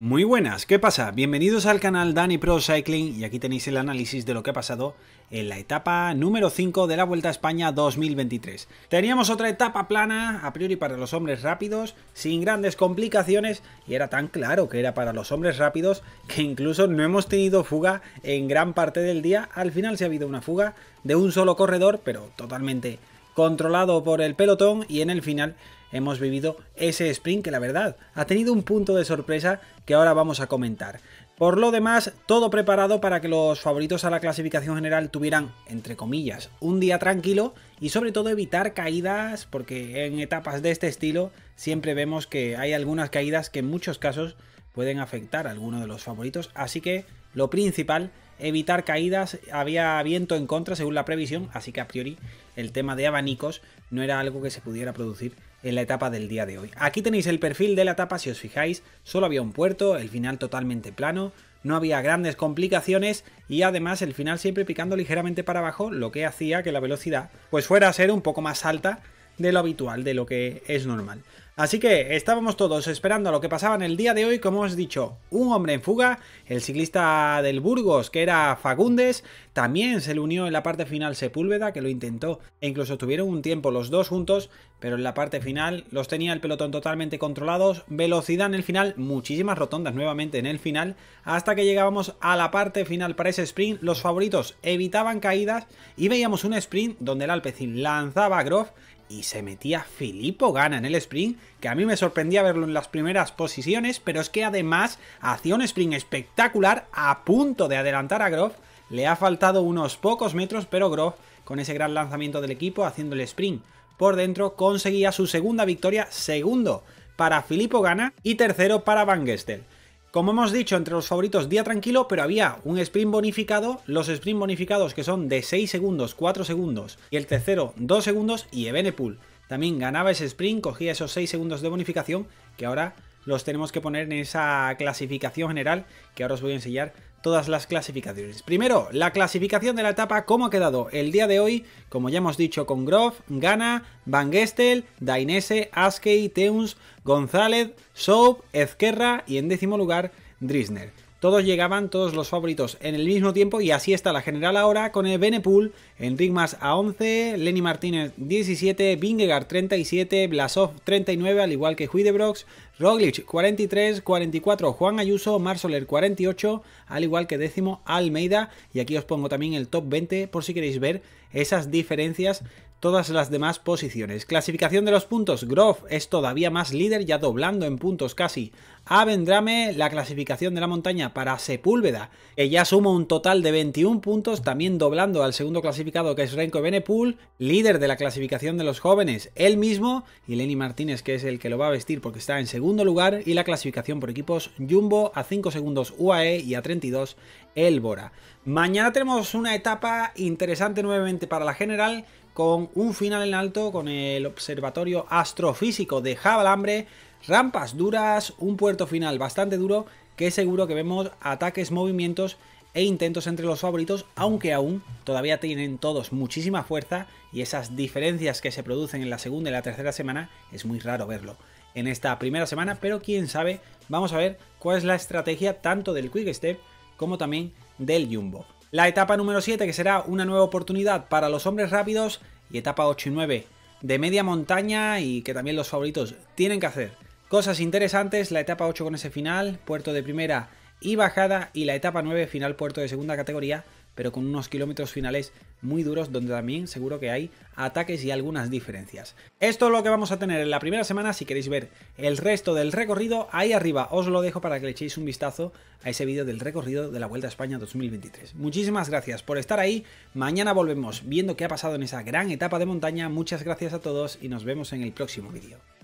Muy buenas, ¿qué pasa? Bienvenidos al canal Dani Pro Cycling y aquí tenéis el análisis de lo que ha pasado en la etapa número 5 de la Vuelta a España 2023. Teníamos otra etapa plana, a priori para los hombres rápidos, sin grandes complicaciones y era tan claro que era para los hombres rápidos que incluso no hemos tenido fuga en gran parte del día. Al final se ha habido una fuga de un solo corredor, pero totalmente controlado por el pelotón y en el final hemos vivido ese sprint que la verdad ha tenido un punto de sorpresa que ahora vamos a comentar. Por lo demás, todo preparado para que los favoritos a la clasificación general tuvieran, entre comillas, un día tranquilo y sobre todo evitar caídas, porque en etapas de este estilo siempre vemos que hay algunas caídas que en muchos casos pueden afectar a alguno de los favoritos, así que lo principal, evitar caídas, había viento en contra según la previsión, así que a priori el tema de abanicos no era algo que se pudiera producir en la etapa del día de hoy. Aquí tenéis el perfil de la etapa, si os fijáis, solo había un puerto, el final totalmente plano, no había grandes complicaciones y además el final siempre picando ligeramente para abajo, lo que hacía que la velocidad pues fuera a ser un poco más alta de lo habitual, de lo que es normal. Así que estábamos todos esperando a lo que pasaba en el día de hoy, como os he dicho, un hombre en fuga, el ciclista del Burgos, que era Fagundes, también se le unió en la parte final Sepúlveda, que lo intentó, e incluso tuvieron un tiempo los dos juntos, pero en la parte final los tenía el pelotón totalmente controlados, velocidad en el final, muchísimas rotondas nuevamente en el final, hasta que llegábamos a la parte final para ese sprint, los favoritos evitaban caídas y veíamos un sprint donde el alpecín lanzaba a Groff y se metía Filippo Gana en el sprint, que a mí me sorprendía verlo en las primeras posiciones, pero es que además hacía un sprint espectacular a punto de adelantar a Groff. Le ha faltado unos pocos metros, pero Groff, con ese gran lanzamiento del equipo, haciendo el sprint por dentro, conseguía su segunda victoria, segundo para Filippo Gana y tercero para Van Gestel. Como hemos dicho, entre los favoritos día tranquilo, pero había un sprint bonificado, los sprint bonificados que son de 6 segundos, 4 segundos, y el tercero 2 segundos y pool También ganaba ese sprint, cogía esos 6 segundos de bonificación que ahora los tenemos que poner en esa clasificación general que ahora os voy a enseñar todas las clasificaciones. Primero, la clasificación de la etapa, cómo ha quedado el día de hoy, como ya hemos dicho con Groff, Gana, Van Gestel, Dainese, Askey, Teuns, González, Soap, Ezquerra y en décimo lugar Drisner. Todos llegaban, todos los favoritos en el mismo tiempo y así está la general ahora con el Benepool, Enric Mas a 11, Lenny Martínez 17, Vingegaard 37, Blasov 39 al igual que Huidebrox, Roglic 43, 44, Juan Ayuso, Marsoler 48, al igual que décimo Almeida. Y aquí os pongo también el top 20 por si queréis ver esas diferencias todas las demás posiciones. Clasificación de los puntos, Groff es todavía más líder, ya doblando en puntos casi a Vendrame, la clasificación de la montaña para Sepúlveda, ella ya suma un total de 21 puntos, también doblando al segundo clasificado que es Renko Benepul, líder de la clasificación de los jóvenes, él mismo, y Lenny Martínez que es el que lo va a vestir porque está en segundo segundo lugar y la clasificación por equipos Jumbo a 5 segundos UAE y a 32 Elbora. Mañana tenemos una etapa interesante nuevamente para la general con un final en alto con el observatorio astrofísico de jabalambre rampas duras, un puerto final bastante duro que seguro que vemos ataques, movimientos e intentos entre los favoritos, aunque aún todavía tienen todos muchísima fuerza y esas diferencias que se producen en la segunda y la tercera semana es muy raro verlo en esta primera semana, pero quién sabe, vamos a ver cuál es la estrategia tanto del Quick Step como también del Jumbo. La etapa número 7 que será una nueva oportunidad para los hombres rápidos y etapa 8 y 9 de media montaña y que también los favoritos tienen que hacer. Cosas interesantes, la etapa 8 con ese final, puerto de primera y bajada y la etapa 9 final puerto de segunda categoría, pero con unos kilómetros finales muy duros donde también seguro que hay ataques y algunas diferencias. Esto es lo que vamos a tener en la primera semana, si queréis ver el resto del recorrido, ahí arriba os lo dejo para que le echéis un vistazo a ese vídeo del recorrido de la Vuelta a España 2023. Muchísimas gracias por estar ahí, mañana volvemos viendo qué ha pasado en esa gran etapa de montaña, muchas gracias a todos y nos vemos en el próximo vídeo.